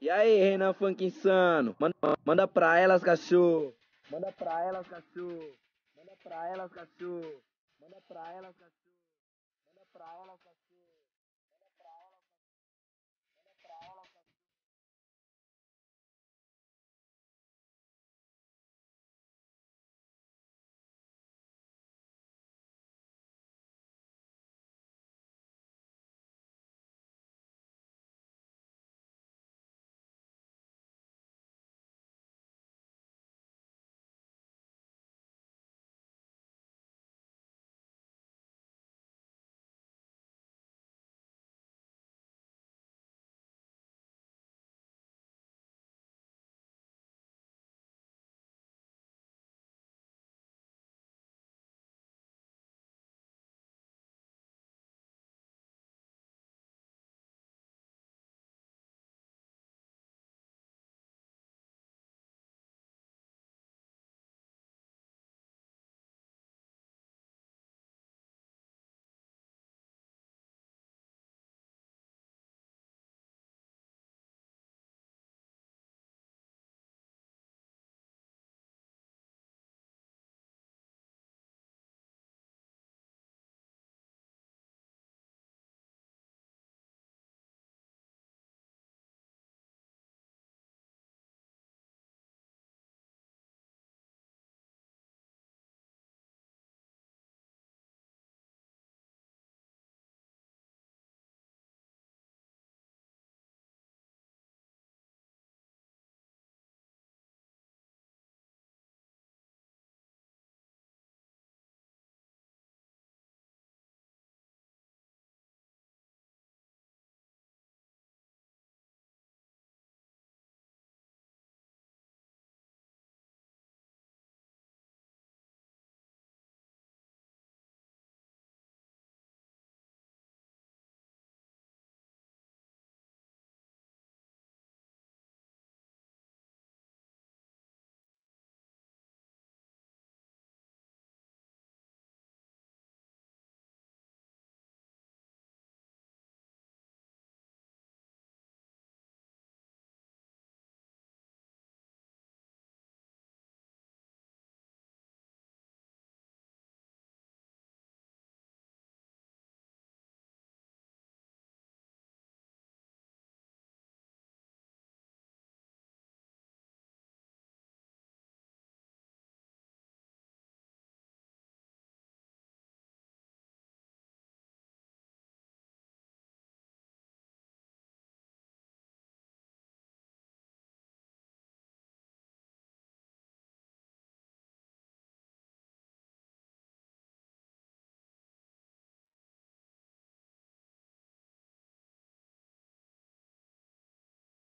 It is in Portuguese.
E aí, Renan Funk Insano? Manda, manda pra elas, cachorro. Manda pra elas, cachorro. Manda pra elas, cachorro. Manda pra elas, cachorro. Manda pra elas, cachorro.